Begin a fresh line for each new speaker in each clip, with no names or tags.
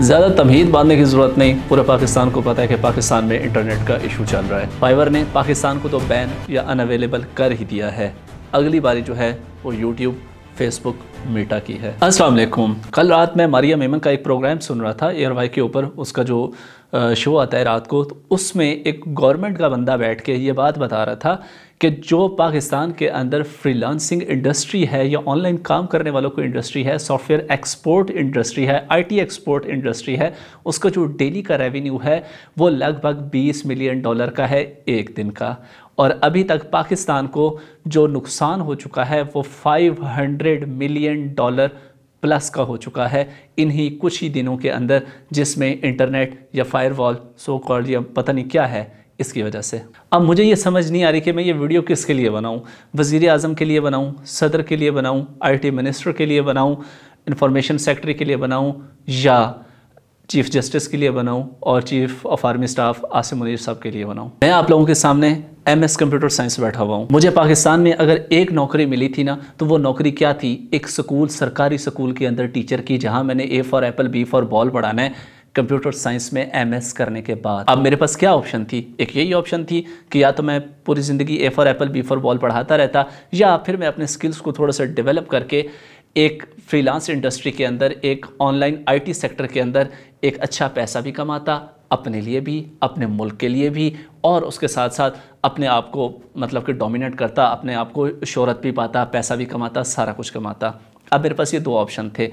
ज़्यादा तमहीद बांधने की ज़रूरत नहीं पूरे पाकिस्तान को पता है कि पाकिस्तान में इंटरनेट का इशू चल रहा है फाइवर ने पाकिस्तान को तो बैन या अनअवेलेबल कर ही दिया है अगली बारी जो है वो यूट्यूब फेसबुक मीटा की है असल कल रात मैं मारिया मेमन का एक प्रोग्राम सुन रहा था एयर वाई के ऊपर उसका जो शो आता है रात को तो उसमें एक गवर्नमेंट का बंदा बैठ के ये बात बता रहा था कि जो पाकिस्तान के अंदर फ्रीलांसिंग इंडस्ट्री है या ऑनलाइन काम करने वालों को इंडस्ट्री है सॉफ्टवेयर एक्सपोर्ट इंडस्ट्री है आईटी एक्सपोर्ट इंडस्ट्री है उसका जो डेली का रेवेन्यू है वो लगभग 20 मिलियन डॉलर का है एक दिन का और अभी तक पाकिस्तान को जो नुकसान हो चुका है वो फाइव मिलियन डॉलर प्लस का हो चुका है इन्हीं कुछ ही दिनों के अंदर जिसमें इंटरनेट या फायरवॉल सो कॉल्ड या पता नहीं क्या है इसकी वजह से अब मुझे ये समझ नहीं आ रही कि मैं ये वीडियो किसके लिए बनाऊँ वज़ी अजम के लिए बनाऊँ सदर के लिए बनाऊँ आई मिनिस्टर के लिए बनाऊँ इंफॉर्मेशन सेक्रेटरी के लिए बनाऊँ या चीफ़ जस्टिस के लिए बनाऊँ और chief of army staff Asim Munir साहब के लिए बनाऊँ मैं आप लोगों के सामने एम एस कंप्यूटर साइंस बैठा हुआ हूँ मुझे पाकिस्तान में अगर एक नौकरी मिली थी ना तो वो नौकरी क्या थी एक स्कूल सरकारी स्कूल के अंदर टीचर की जहाँ मैंने A for apple B for ball पढ़ाना है कंप्यूटर साइंस में एमएस करने के बाद अब मेरे पास क्या ऑप्शन थी एक यही ऑप्शन थी कि या तो मैं पूरी ज़िंदगी A for apple B for ball पढ़ाता रहता या फिर मैं अपने स्किल्स को थोड़ा सा डेवलप करके एक फ्रीलांस इंडस्ट्री के अंदर एक ऑनलाइन आईटी सेक्टर के अंदर एक अच्छा पैसा भी कमाता अपने लिए भी अपने मुल्क के लिए भी और उसके साथ साथ अपने आप को मतलब कि डोमिनेट करता अपने आप को शोहरत भी पाता पैसा भी कमाता सारा कुछ कमाता अब मेरे पास ये दो ऑप्शन थे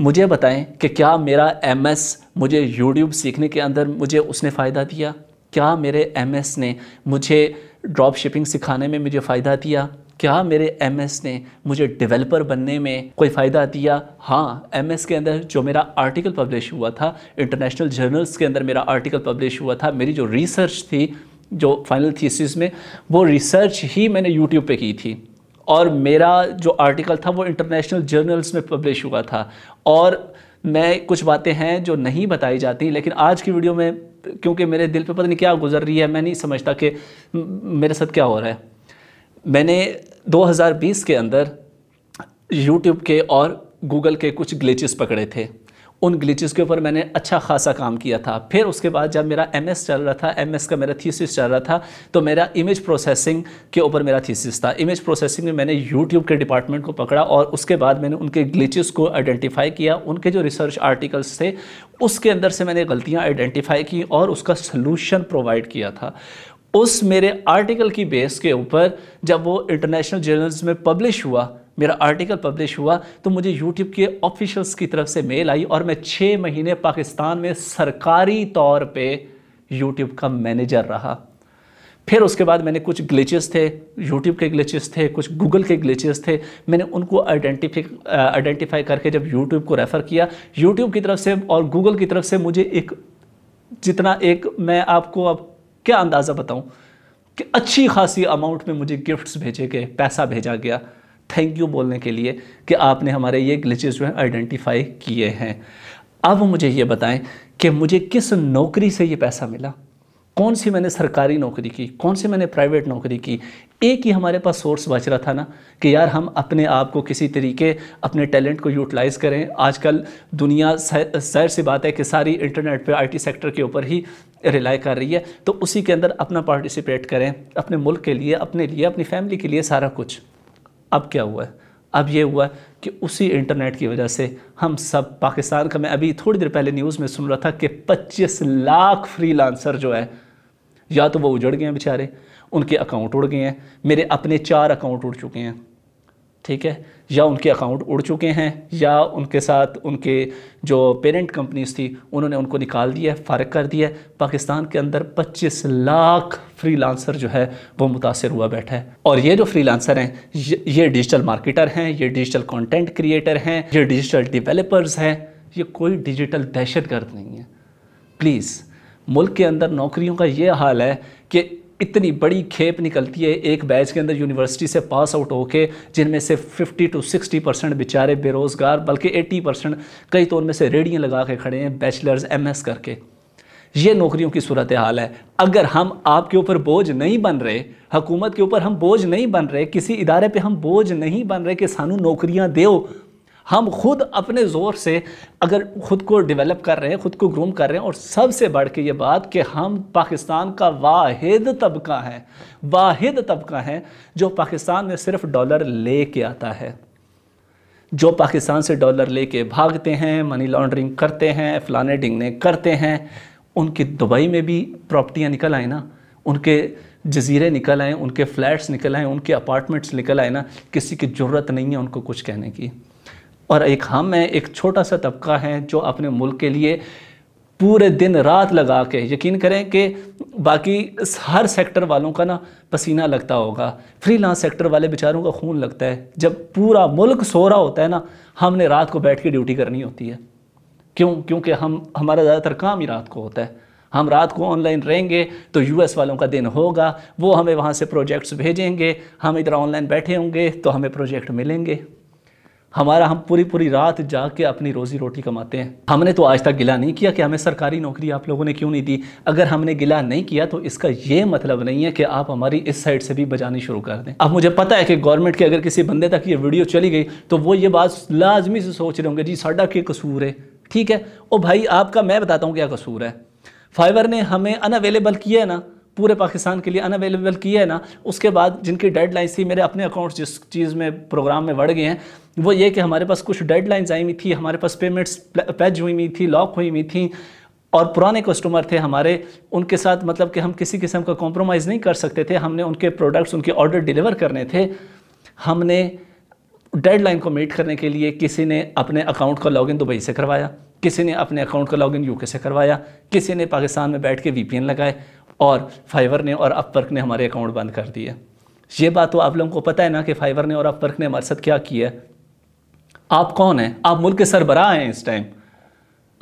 मुझे बताएं कि क्या मेरा एमएस मुझे यूट्यूब सीखने के अंदर मुझे उसने फ़ायदा दिया क्या मेरे एमएस ने मुझे ड्रॉप शिपिंग सिखाने में मुझे फ़ायदा दिया क्या मेरे एमएस ने मुझे डेवलपर बनने में कोई फ़ायदा दिया हाँ एमएस के अंदर जो मेरा आर्टिकल पब्लिश हुआ था इंटरनेशनल जर्नल्स के अंदर मेरा आर्टिकल पब्लिश हुआ था मेरी जो रिसर्च थी जो फाइनल थीसिस में वो रिसर्च ही मैंने यूट्यूब पे की थी और मेरा जो आर्टिकल था वो इंटरनेशनल जर्नल्स में पब्लिश हुआ था और मैं कुछ बातें हैं जो नहीं बताई जाती लेकिन आज की वीडियो में क्योंकि मेरे दिल पे पता नहीं क्या गुजर रही है मैं नहीं समझता कि मेरे साथ क्या हो रहा है मैंने 2020 के अंदर यूट्यूब के और गूगल के कुछ ग्लिचेस पकड़े थे उन ग्लिचेस के ऊपर मैंने अच्छा खासा काम किया था फिर उसके बाद जब मेरा एम चल रहा था एम का मेरा थीसिस चल रहा था तो मेरा इमेज प्रोसेसिंग के ऊपर मेरा थीसिस था इमेज प्रोसेसिंग में मैंने यूट्यूब के डिपार्टमेंट को पकड़ा और उसके बाद मैंने उनके ग्लिचेस को आइडेंटिफाई किया उनके जो रिसर्च आर्टिकल्स थे उसके अंदर से मैंने गलतियाँ आइडेंटिफाई की और उसका सलूशन प्रोवाइड किया था उस मेरे आर्टिकल की बेस के ऊपर जब वो इंटरनेशनल जर्नल्स में पब्लिश हुआ मेरा आर्टिकल पब्लिश हुआ तो मुझे यूट्यूब के ऑफिशल्स की तरफ से मेल आई और मैं छः महीने पाकिस्तान में सरकारी तौर पे यूट्यूब का मैनेजर रहा फिर उसके बाद मैंने कुछ ग्लिचेस थे यूट्यूब के ग्लिचेस थे कुछ गूगल के ग्लिचेस थे मैंने उनको आइडेंटिफाई आइडेंटिफाई करके जब यूट्यूब को रेफ़र किया यूट्यूब की तरफ से और गूगल की तरफ से मुझे एक जितना एक मैं आपको अब क्या अंदाज़ा बताऊं कि अच्छी खासी अमाउंट में मुझे गिफ्ट्स भेजे गए पैसा भेजा गया थैंक यू बोलने के लिए कि आपने हमारे ये ग्लिचेस जो हैं आइडेंटिफाई किए हैं अब मुझे ये बताएं कि मुझे किस नौकरी से ये पैसा मिला कौन सी मैंने सरकारी नौकरी की कौन सी मैंने प्राइवेट नौकरी की एक ही हमारे पास सोर्स बच रहा था ना कि यार हम अपने आप को किसी तरीके अपने टैलेंट को यूटिलाइज़ करें आजकल दुनिया सैर सी बात है कि सारी इंटरनेट पे आईटी सेक्टर के ऊपर ही रिलाई कर रही है तो उसी के अंदर अपना पार्टिसिपेट करें अपने मुल्क के लिए अपने लिए अपनी फैमिली के लिए सारा कुछ अब क्या हुआ है अब ये हुआ कि उसी इंटरनेट की वजह से हम सब पाकिस्तान का मैं अभी थोड़ी देर पहले न्यूज़ में सुन रहा था कि 25 लाख फ्रीलांसर जो है या तो वो उजड़ गए हैं बेचारे उनके अकाउंट उड़ गए हैं मेरे अपने चार अकाउंट उड़ चुके हैं ठीक है या उनके अकाउंट उड़ चुके हैं या उनके साथ उनके जो पेरेंट कंपनीज थी उन्होंने उनको निकाल दिया है कर दिया है पाकिस्तान के अंदर 25 लाख फ्रीलांसर जो है वो मुतासर हुआ बैठा है और ये जो फ्रीलांसर हैं ये डिजिटल मार्केटर हैं ये डिजिटल कंटेंट क्रिएटर हैं ये डिजिटल डिवेलपर्स हैं ये कोई डिजिटल दहशत गर्द नहीं है प्लीज़ मुल्क के अंदर नौकरियों का ये हाल है कि इतनी बड़ी खेप निकलती है एक बैच के अंदर यूनिवर्सिटी से पास आउट होके जिनमें से 50 टू 60 परसेंट बेचारे बेरोज़गार बल्कि 80 परसेंट कई तो उनमें से रेडियाँ लगा के खड़े हैं बैचलर्स एमएस करके ये नौकरियों की सूरत हाल है अगर हम आपके ऊपर बोझ नहीं बन रहे हुकूमत के ऊपर हम बोझ नहीं बन रहे किसी इदारे पे हम बोझ नहीं बन रहे कि सानू नौकरियाँ दो हम खुद अपने ज़ोर से अगर ख़ुद को डेवलप कर रहे हैं ख़ुद को ग्रूम कर रहे हैं और सबसे बढ़ के ये बात कि हम पाकिस्तान का वाहिद तबका है वाहिद तबका है जो पाकिस्तान में सिर्फ डॉलर ले के आता है जो पाकिस्तान से डॉलर ले के भागते हैं मनी लॉन्ड्रिंग करते हैं फलाने डिंगने करते हैं उनकी दुबई में भी प्रॉपर्टियाँ निकल आए ना उनके जजीरे निकल आए उनके फ्लैट्स निकल आए उनके अपार्टमेंट्स निकल आए ना किसी की ज़रूरत नहीं है उनको कुछ कहने की और एक हम हैं एक छोटा सा तबका है जो अपने मुल्क के लिए पूरे दिन रात लगा के यकीन करें कि बाकी हर सेक्टर वालों का ना पसीना लगता होगा फ्रीलांस सेक्टर वाले बेचारों का खून लगता है जब पूरा मुल्क सो रहा होता है ना हमने रात को बैठ के ड्यूटी करनी होती है क्यों क्योंकि हम हमारा ज़्यादातर काम ही रात को होता है हम रात को ऑनलाइन रहेंगे तो यूएस वालों का दिन होगा वो हमें वहाँ से प्रोजेक्ट्स भेजेंगे हम इधर ऑनलाइन बैठे होंगे तो हमें प्रोजेक्ट मिलेंगे हमारा हम पूरी पूरी रात जाके अपनी रोज़ी रोटी कमाते हैं हमने तो आज तक गिला नहीं किया कि हमें सरकारी नौकरी आप लोगों ने क्यों नहीं दी अगर हमने गिला नहीं किया तो इसका ये मतलब नहीं है कि आप हमारी इस साइड से भी बजानी शुरू कर दें अब मुझे पता है कि गवर्नमेंट के अगर किसी बंदे तक ये वीडियो चली गई तो वो ये बात लाजमी से सोच रहे होंगे जी साडा के कसूर है ठीक है ओ भाई आपका मैं बताता हूँ क्या कसूर है फाइवर ने हमें अनअवेलेबल किया है ना पूरे पाकिस्तान के लिए अनअवेलेबल किया है ना उसके बाद जिनकी डेडलाइंस थी मेरे अपने अकाउंट्स जिस चीज़ में प्रोग्राम में बढ़ गए हैं वो ये कि हमारे पास कुछ डेडलाइंस आई हुई थी हमारे पास पेमेंट्स पैज हुई हुई थी लॉक हुई हुई थी और पुराने कस्टमर थे हमारे उनके साथ मतलब कि हम किसी किस्म का कॉम्प्रोमाइज़ नहीं कर सकते थे हमने उनके प्रोडक्ट्स उनके ऑर्डर डिलीवर करने थे हमने डेडलाइन को मीट करने के लिए किसी ने अपने अकाउंट का लॉगिन दुबई से करवाया किसी ने अपने अकाउंट का लॉगिन यूके से करवाया किसी ने पाकिस्तान में बैठ के वी लगाए और फाइवर ने और अपवर्क ने हमारे अकाउंट बंद कर दिए ये बात तो आप लोगों को पता है ना कि फाइवर ने और अपवर्क ने हमारे साथ क्या किया आप कौन हैं आप मुल्क के सरबराह हैं इस टाइम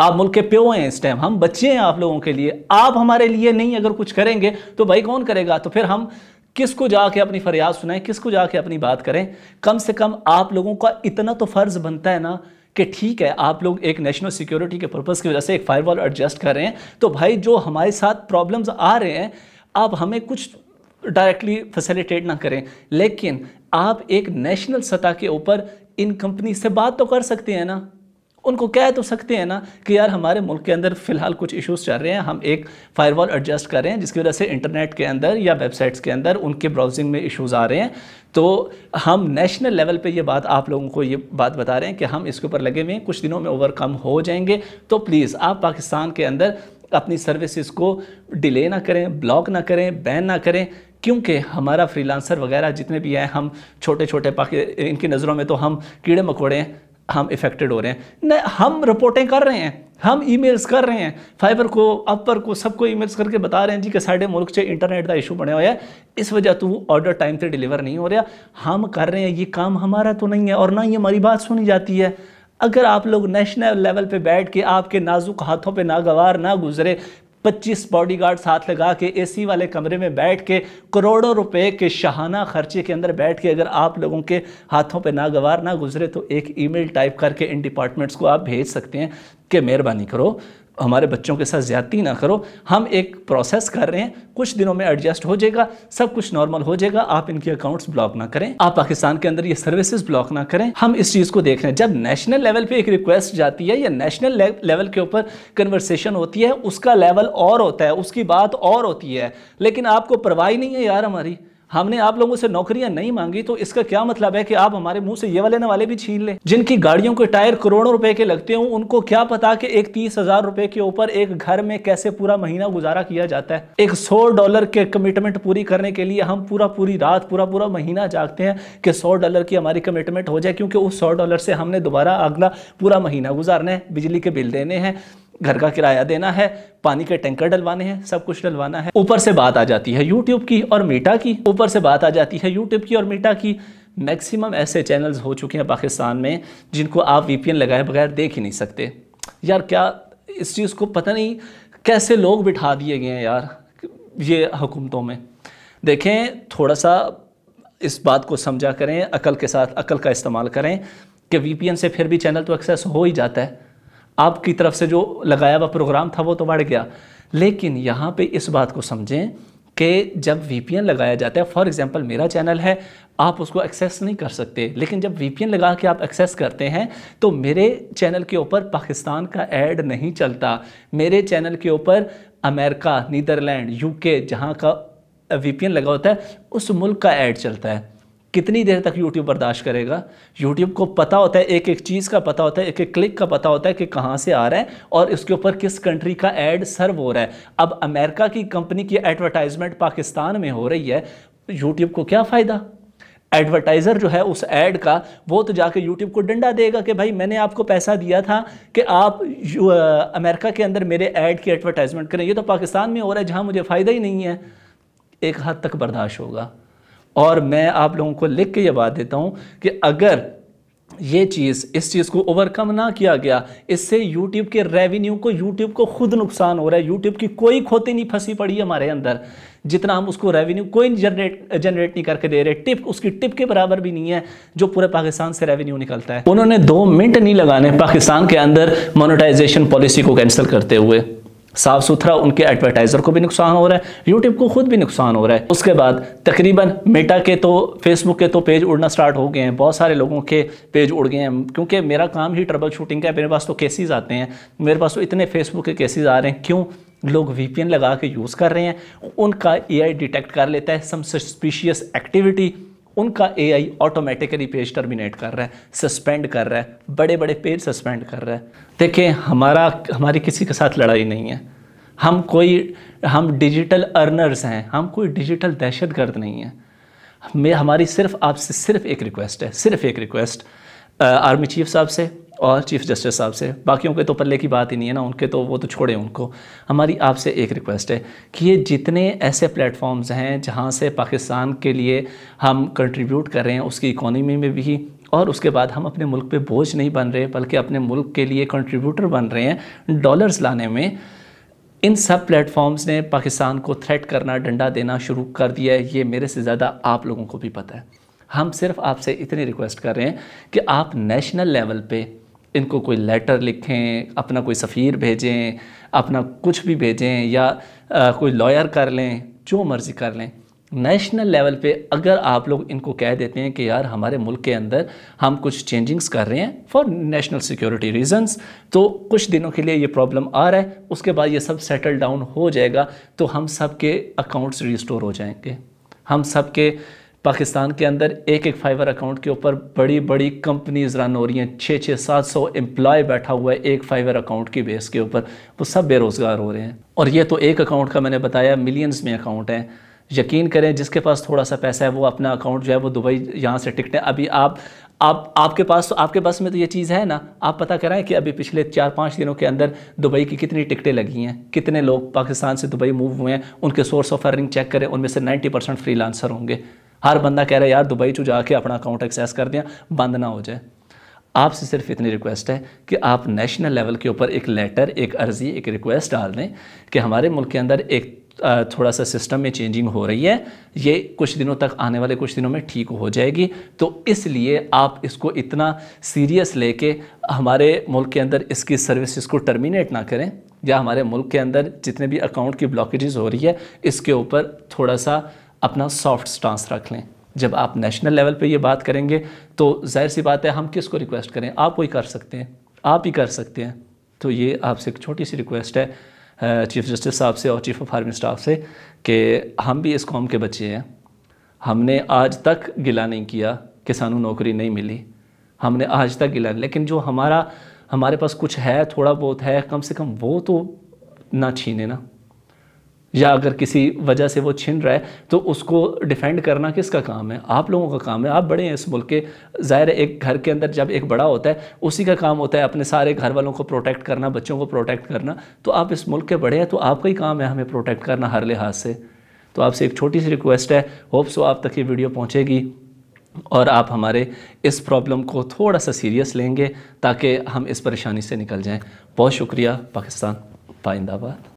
आप मुल्क के प्यो हैं इस टाइम हम बच्चे हैं आप लोगों के लिए आप हमारे लिए नहीं अगर कुछ करेंगे तो भाई कौन करेगा तो फिर हम किसको जाके अपनी फरियाद सुनाएं किसको जाके अपनी बात करें कम से कम आप लोगों का इतना तो फ़र्ज़ बनता है ना कि ठीक है आप लोग एक नेशनल सिक्योरिटी के पर्पज़ की वजह से एक फायरवॉल एडजस्ट कर रहे हैं तो भाई जो हमारे साथ प्रॉब्लम्स आ रहे हैं आप हमें कुछ डायरेक्टली फैसिलिटेट ना करें लेकिन आप एक नेशनल सतह के ऊपर इन कंपनी से बात तो कर सकते हैं ना उनको कह तो सकते हैं ना कि यार हमारे मुल्क के अंदर फ़िलहाल कुछ इश्यूज चल रहे हैं हम एक फायरवॉल एडजस्ट कर रहे हैं जिसकी वजह से इंटरनेट के अंदर या वेबसाइट्स के अंदर उनके ब्राउजिंग में इश्यूज आ रहे हैं तो हम नेशनल लेवल पे ये बात आप लोगों को ये बात बता रहे हैं कि हम इसके ऊपर लगे हुए हैं कुछ दिनों में ओवरकम हो जाएंगे तो प्लीज़ आप पाकिस्तान के अंदर अपनी सर्विसेज को डिले ना करें ब्लॉक ना करें बैन ना करें क्योंकि हमारा फ्रीलांसर वगैरह जितने भी हैं हम छोटे छोटे पाकि इनकी नज़रों में तो हम कीड़े मकोड़े हैं हम इफेक्टेड हो रहे हैं न हम रिपोर्टें कर रहे हैं हम ईमेल्स कर रहे हैं फाइबर को अपर को सबको ईमेल्स करके बता रहे हैं जी कि साढ़े मुल्क से इंटरनेट का इशू बने हुआ है इस वजह तो ऑर्डर टाइम से डिलीवर नहीं हो रहा हम कर रहे हैं ये काम हमारा तो नहीं है और ना ही हमारी बात सुनी जाती है अगर आप लोग नेशनल लेवल पे बैठ के आपके नाजुक हाथों पे नागवार ना गुजरे 25 बॉडीगार्ड साथ लगा के एसी वाले कमरे में बैठ के करोड़ों रुपए के शहाना खर्चे के अंदर बैठ के अगर आप लोगों के हाथों पे नागवार ना गुजरे तो एक ईमेल टाइप करके इन डिपार्टमेंट्स को आप भेज सकते हैं कि मेहरबानी करो हमारे बच्चों के साथ ज़्यादती ना करो हम एक प्रोसेस कर रहे हैं कुछ दिनों में एडजस्ट हो जाएगा सब कुछ नॉर्मल हो जाएगा आप इनके अकाउंट्स ब्लॉक ना करें आप पाकिस्तान के अंदर ये सर्विसेज ब्लॉक ना करें हम इस चीज़ को देख रहे हैं जब नेशनल लेवल पे एक रिक्वेस्ट जाती है या नेशनल लेवल के ऊपर कन्वर्सेशन होती है उसका लेवल और होता है उसकी बात और होती है लेकिन आपको परवाह नहीं है यार हमारी हमने आप लोगों से नौकरियां नहीं मांगी तो इसका क्या मतलब है कि आप हमारे मुंह से ये वाले ना वाले भी छीन ले जिनकी गाड़ियों के टायर करोड़ों रुपए के लगते हो उनको क्या पता कि एक तीस हजार रुपए के ऊपर एक घर में कैसे पूरा महीना गुजारा किया जाता है एक सौ डॉलर के कमिटमेंट पूरी करने के लिए हम पूरा पूरी रात पूरा पूरा महीना जागते हैं कि सौ डॉलर की हमारी कमिटमेंट हो जाए क्योंकि उस सौ डॉलर से हमने दोबारा अगला पूरा महीना गुजारना है बिजली के बिल देने हैं घर का किराया देना है पानी के टैंकर डलवाने हैं सब कुछ डलवाना है ऊपर से बात आ जाती है यूट्यूब की और मीटा की ऊपर से बात आ जाती है यूट्यूब की और मीटा की मैक्सिमम ऐसे चैनल्स हो चुके हैं पाकिस्तान में जिनको आप वीपीएन लगाए बगैर देख ही नहीं सकते यार क्या इस चीज़ को पता नहीं कैसे लोग बिठा दिए गए हैं यार ये हुकूमतों में देखें थोड़ा सा इस बात को समझा करें अकल के साथ अकल का इस्तेमाल करें कि वी से फिर भी चैनल तो एक्सेस हो ही जाता है आपकी तरफ से जो लगाया हुआ प्रोग्राम था वो तो बढ़ गया लेकिन यहाँ पे इस बात को समझें कि जब वी लगाया जाता है फॉर एग्ज़ाम्पल मेरा चैनल है आप उसको एक्सेस नहीं कर सकते लेकिन जब वी लगा के आप एक्सेस करते हैं तो मेरे चैनल के ऊपर पाकिस्तान का ऐड नहीं चलता मेरे चैनल के ऊपर अमेरिका नीदरलैंड यूके जहाँ का वी लगा होता है उस मुल्क का एड चलता है कितनी देर तक यूट्यूब बर्दाश्त करेगा यूट्यूब को पता होता है एक एक चीज़ का पता होता है एक एक क्लिक का पता होता है कि कहाँ से आ रहा है और इसके ऊपर किस कंट्री का एड सर्व हो रहा है अब अमेरिका की कंपनी की एडवर्टाइजमेंट पाकिस्तान में हो रही है यूट्यूब को क्या फ़ायदा एडवर्टाइज़र जो है उस एड का वो तो जाके यूट्यूब को डंडा देगा कि भाई मैंने आपको पैसा दिया था कि आप अमेरिका के अंदर मेरे ऐड की एडवर्टाइजमेंट करें ये तो पाकिस्तान में हो रहा है जहाँ मुझे फ़ायदा ही नहीं है एक हद तक बर्दाश्त होगा और मैं आप लोगों को लिख के ये बात देता हूँ कि अगर ये चीज़ इस चीज़ को ओवरकम ना किया गया इससे यूट्यूब के रेवेन्यू को यूट्यूब को खुद नुकसान हो रहा है यूट्यूब की कोई खोती नहीं फंसी पड़ी है हमारे अंदर जितना हम उसको रेवेन्यू कोई जनरेट जनरेट नहीं करके दे रहे टिप उसकी टिप के बराबर भी नहीं है जो पूरे पाकिस्तान से रेवेन्यू निकलता है उन्होंने दो मिनट नहीं लगाने पाकिस्तान के अंदर मोनिटाइजेशन पॉलिसी को कैंसिल करते हुए साफ़ सुथरा उनके एडवर्टाइज़र को भी नुकसान हो रहा है यूट्यूब को खुद भी नुकसान हो रहा है उसके बाद तकरीबन मेटा के तो फेसबुक के तो पेज उड़ना स्टार्ट हो गए हैं बहुत सारे लोगों के पेज उड़ गए हैं क्योंकि मेरा काम ही ट्रबल शूटिंग का है मेरे पास तो केसेस आते हैं मेरे पास तो इतने फेसबुक के केसेज आ रहे हैं क्यों लोग एन लगा के यूज़ कर रहे हैं उनका आई डिटेक्ट कर लेता है सम सस्पिशियस एक्टिविटी उनका A I automatically page terminate कर रहा है सस्पेंड कर रहा है बड़े बड़े पेज सस्पेंड कर रहा है देखिए हमारा हमारी किसी के साथ लड़ाई नहीं है हम कोई हम डिजिटल अर्नर्स हैं हम कोई डिजिटल दहशत गर्द नहीं है मैं हमारी सिर्फ आपसे सिर्फ एक रिक्वेस्ट है सिर्फ एक रिक्वेस्ट आर्मी चीफ साहब से और चीफ जस्टिस साहब से बाकी के तो पल्ले की बात ही नहीं है ना उनके तो वो तो छोड़े उनको हमारी आपसे एक रिक्वेस्ट है कि ये जितने ऐसे प्लेटफॉर्म्स हैं जहाँ से पाकिस्तान के लिए हम कंट्रीब्यूट कर रहे हैं उसकी इकोनॉमी में भी और उसके बाद हम अपने मुल्क पे बोझ नहीं बन रहे बल्कि अपने मुल्क के लिए कंट्रीब्यूटर बन रहे हैं डॉलर्स लाने में इन सब प्लेटफॉर्म्स ने पाकिस्तान को थ्रेट करना डंडा देना शुरू कर दिया है ये मेरे से ज़्यादा आप लोगों को भी पता है हम सिर्फ आपसे इतनी रिक्वेस्ट कर रहे हैं कि आप नेशनल लेवल पे इनको कोई लेटर लिखें अपना कोई सफ़ीर भेजें अपना कुछ भी भेजें या आ, कोई लॉयर कर लें जो मर्ज़ी कर लें नेशनल लेवल पे अगर आप लोग इनको कह देते हैं कि यार हमारे मुल्क के अंदर हम कुछ चेंजिंग्स कर रहे हैं फॉर नेशनल सिक्योरिटी रीजंस तो कुछ दिनों के लिए ये प्रॉब्लम आ रहा है उसके बाद ये सब सेटल डाउन हो जाएगा तो हम सब के अकाउंट्स रिस्टोर हो जाएंगे हम सब के पाकिस्तान के अंदर एक एक फाइबर अकाउंट के ऊपर बड़ी बड़ी कंपनीज रन हो रही हैं छः छः सात सौ एम्प्लॉय बैठा हुआ है एक फाइबर अकाउंट की बेस के ऊपर वो सब बेरोज़गार हो रहे हैं और ये तो एक अकाउंट का मैंने बताया मिलियंस में अकाउंट हैं यकीन करें जिसके पास थोड़ा सा पैसा है वो अपना अकाउंट जो है वो दुबई यहाँ से टिकटें अभी आप आप आपके पास तो आपके पास में तो ये चीज़ है ना आप पता कराएं कि अभी पिछले चार पाँच दिनों के अंदर दुबई की कितनी टिकटें लगी हैं कितने लोग पाकिस्तान से दुबई मूव हुए हैं उनके सोर्स ऑफ अर्निंग चेक करें उनमें से 90 परसेंट फ्री होंगे हर बंदा कह रहा है यार दुबई चू जाके अपना अकाउंट एक्सेस कर दें बंद ना हो जाए आपसे सिर्फ इतनी रिक्वेस्ट है कि आप नेशनल लेवल के ऊपर एक लेटर एक अर्जी एक रिक्वेस्ट डाल दें कि हमारे मुल्क के अंदर एक थोड़ा सा सिस्टम में चेंजिंग हो रही है ये कुछ दिनों तक आने वाले कुछ दिनों में ठीक हो जाएगी तो इसलिए आप इसको इतना सीरियस लेके हमारे मुल्क के अंदर इसकी सर्विसेज को टर्मिनेट ना करें या हमारे मुल्क के अंदर जितने भी अकाउंट की ब्लॉकेजेस हो रही है इसके ऊपर थोड़ा सा अपना सॉफ्ट स्टांस रख लें जब आप नेशनल लेवल पे ये बात करेंगे तो जाहिर सी बात है हम किस को रिक्वेस्ट करें आप वही कर सकते हैं आप ही कर सकते हैं तो ये आपसे एक छोटी सी रिक्वेस्ट है चीफ़ जस्टिस साहब से और चीफ़ ऑफ आर्मी स्टाफ से कि हम भी इस कॉम के बच्चे हैं हमने आज तक गिला नहीं किया कि सानू नौकरी नहीं मिली हमने आज तक गिला लेकिन जो हमारा हमारे पास कुछ है थोड़ा बहुत है कम से कम वो तो ना छीने ना या अगर किसी वजह से वो छिन रहा है तो उसको डिफेंड करना किसका काम है आप लोगों का काम है आप बड़े हैं इस मुल्क के ज़ाहिर एक घर के अंदर जब एक बड़ा होता है उसी का काम होता है अपने सारे घर वालों को प्रोटेक्ट करना बच्चों को प्रोटेक्ट करना तो आप इस मुल्क के बड़े हैं तो आपका ही काम है हमें प्रोटेक्ट करना हर लिहाज से तो आपसे एक छोटी सी रिक्वेस्ट है होप सो आप तक ये वीडियो पहुँचेगी और आप हमारे इस प्रॉब्लम को थोड़ा सा सीरियस लेंगे ताकि हम इस परेशानी से निकल जाएँ बहुत शुक्रिया पाकिस्तान पाइंदाबाद